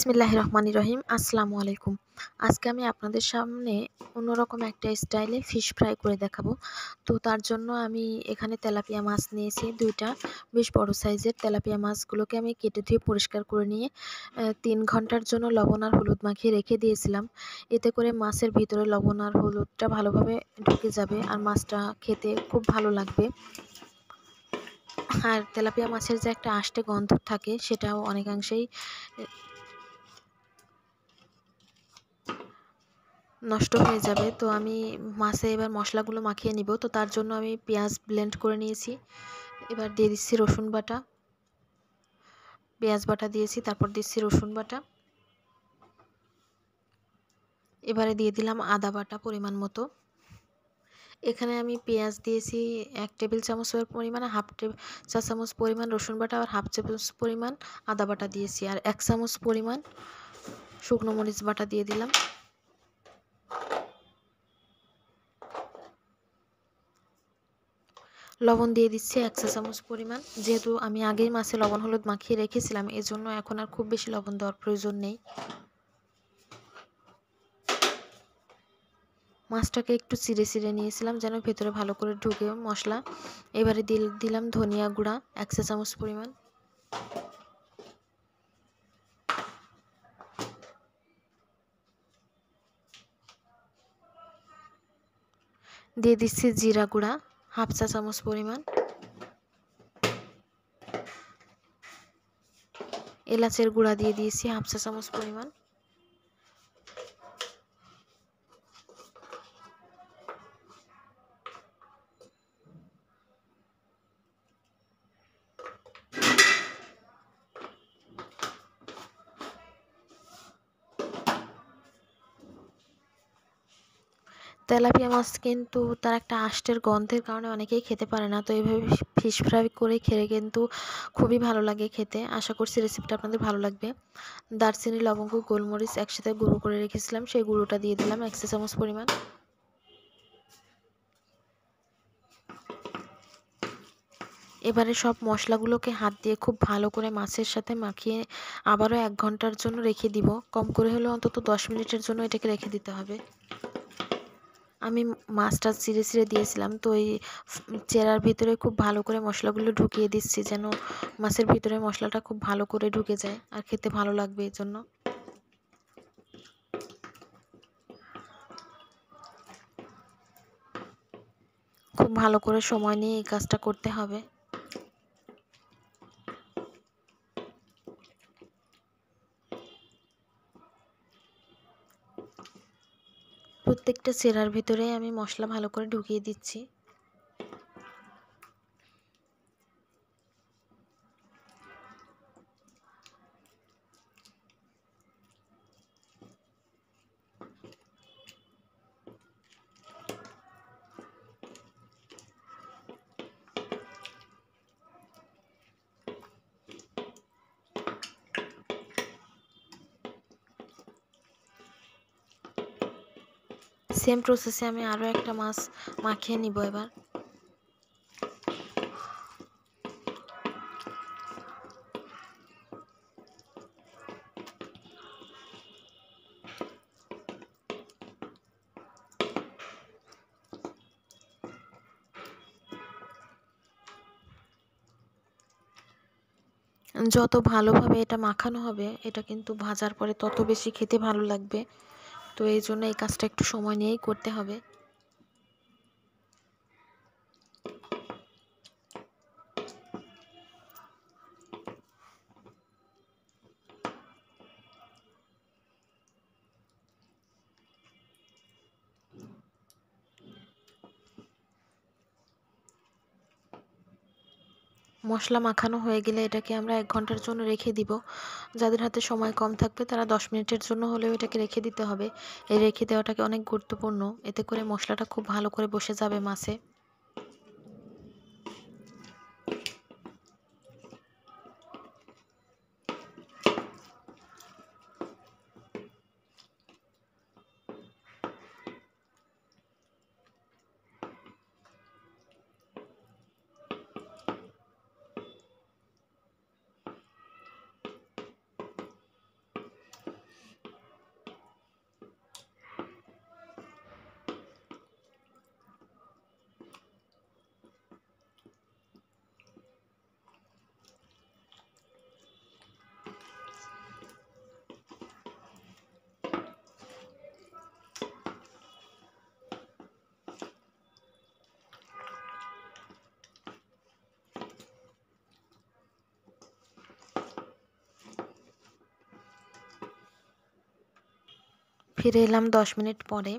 ইসমিল্লাহ রহমান রহিম আসসালামু আলাইকুম আজকে আমি আপনাদের সামনে অন্যরকম একটা স্টাইলে ফিশ ফ্রাই করে দেখাবো তো তার জন্য আমি এখানে তেলাপিয়া মাছ নিয়েছি দুইটা বেশ বড় সাইজের তেলাপিয়া মাছগুলোকে আমি কেটে ধুয়ে পরিষ্কার করে নিয়ে তিন ঘন্টার জন্য লবণ আর হলুদ মাখিয়ে রেখে দিয়েছিলাম এতে করে মাছের ভিতরে লবণ আর হলুদটা ভালোভাবে ঢুকে যাবে আর মাছটা খেতে খুব ভালো লাগবে আর তেলাপিয়া মাছের যে একটা আষ্টে গন্ধ থাকে সেটাও অনেকাংশেই নষ্ট হয়ে যাবে তো আমি মাছে এবার মশলাগুলো মাখিয়ে নিব তো তার জন্য আমি পেঁয়াজ ব্লেন্ড করে নিয়েছি এবার দিয়ে দিচ্ছি রসুন বাটা পেঁয়াজ বাটা দিয়েছি তারপর দিচ্ছি রসুন বাটা এবারে দিয়ে দিলাম আদা বাটা পরিমাণ মতো এখানে আমি পেঁয়াজ দিয়েছি এক টেবিল চামচের পরিমাণ হাফ টেবিল চা চামচ পরিমাণ রসুন বাটা আর হাফ চামচ পরিমাণ আদা বাটা দিয়েছি আর এক চামচ পরিমাণ শুকনো মরিচ বাটা দিয়ে দিলাম লবণ দিয়ে দিচ্ছি এক চা চামচ পরিমাণ যেহেতু আমি আগেই মাছে লবণ হলুদ মাখিয়ে রেখেছিলাম এজন্য এখন আর খুব বেশি লবণ দেওয়ার প্রয়োজন নেই মাছটাকে একটু চিড়ে চিড়ে নিয়েছিলাম যেন ভেতরে ভালো করে ঢুকে মশলা এবারে দিল দিলাম ধনিয়া গুঁড়া এক চা চামচ পরিমাণ দিয়ে দিচ্ছি জিরা গুঁড়া হাফ চা চামচ পরিমাণ এলাচের গুঁড়া দিয়ে দিয়েছি হাফ চা চামচ পরিমাণ তেলাপিয়া মাছ কিন্তু তার একটা আষ্টের গন্ধের কারণে অনেকেই খেতে পারে না তো এইভাবে ফিশ ফ্রাই করে খেলে কিন্তু খুবই ভালো লাগে খেতে আশা করছি রেসিপিটা আপনাদের ভালো লাগবে দারচিনি লবঙ্গ গোলমরিচ একসাথে গুঁড়ো করে রেখেছিলাম সেই গুঁড়োটা দিয়ে দিলাম এক চামচ পরিমাণ এবারে সব মশলাগুলোকে হাত দিয়ে খুব ভালো করে মাছের সাথে মাখিয়ে আবারও এক ঘন্টার জন্য রেখে দিব কম করে হলেও অন্তত দশ মিনিটের জন্য এটাকে রেখে দিতে হবে আমি মাছটা ছিঁড়ে ছিঁড়ে দিয়েছিলাম তো এই চেরার ভিতরে খুব ভালো করে মশলাগুলো ঢুকিয়ে দিচ্ছি যেন মাছের ভিতরে মশলাটা খুব ভালো করে ঢুকে যায় আর খেতে ভালো লাগবে এই জন্য খুব ভালো করে সময় নিয়ে এই কাজটা করতে হবে প্রত্যেকটা সেরার ভেতরে আমি মশলা ভালো করে ঢুকিয়ে দিচ্ছি সেম প্রসেসে আমি আরও একটা মাছ মাখিয়ে নিব এবার যত ভালোভাবে এটা মাখানো হবে এটা কিন্তু ভাজার পরে তত বেশি খেতে ভালো লাগবে তো এই জন্য এই কাজটা একটু সময় নিয়েই করতে হবে মশলা মাখানো হয়ে গেলে এটাকে আমরা এক ঘন্টার জন্য রেখে দিব যাদের হাতে সময় কম থাকবে তারা দশ মিনিটের জন্য হলেও এটাকে রেখে দিতে হবে এই রেখে দেওয়াটাকে অনেক গুরুত্বপূর্ণ এতে করে মশলাটা খুব ভালো করে বসে যাবে মাছে ফিরে এলাম দশ মিনিট পরে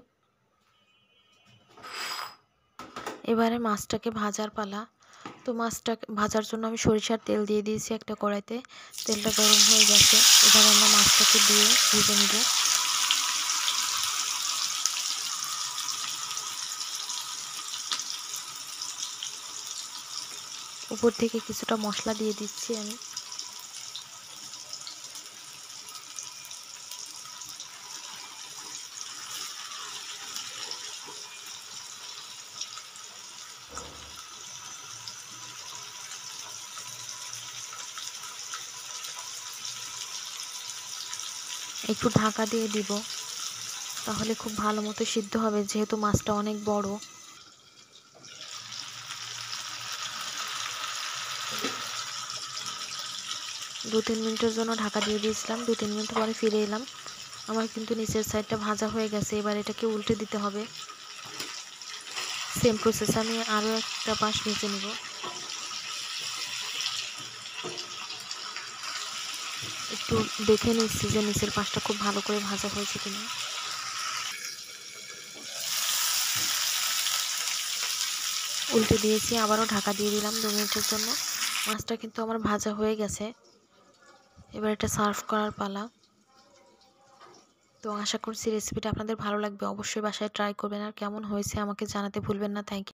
এবারে মাছটাকে ভাজার পালা তো মাছটা ভাজার জন্য আমি সরিষার তেল দিয়ে দিয়েছি একটা কড়াইতে তেলটা গরম হয়ে গেছে এবার আমরা মাছটাকে দিয়ে ভেজে নেব উপর থেকে কিছুটা মশলা দিয়ে দিচ্ছি আমি একটু ঢাকা দিয়ে দিব তাহলে খুব ভালো মতো সিদ্ধ হবে যেহেতু মাছটা অনেক বড় দু তিন মিনিটের জন্য ঢাকা দিয়ে দিয়েছিলাম দু তিন মিনিট পরে ফিরে এলাম আমার কিন্তু নিচের সাইডটা ভাজা হয়ে গেছে এবার এটাকে উল্টে দিতে হবে সেম প্রসেস আমি আরও একটা পাশ ভেজে নেব একটু দেখে নিচ্ছি যে নিচের পাশটা খুব ভালো করে ভাজা হয়েছে কিনা উল্টে দিয়েছি আবারও ঢাকা দিয়ে দিলাম দু মিনিটের জন্য মাছটা কিন্তু আমার ভাজা হয়ে গেছে এবার এটা সার্ভ করার পালা তো আশা করছি রেসিপিটা আপনাদের ভালো লাগবে অবশ্যই বাসায় ট্রাই করবেন আর কেমন হয়েছে আমাকে জানাতে ভুলবেন না থ্যাংক ইউ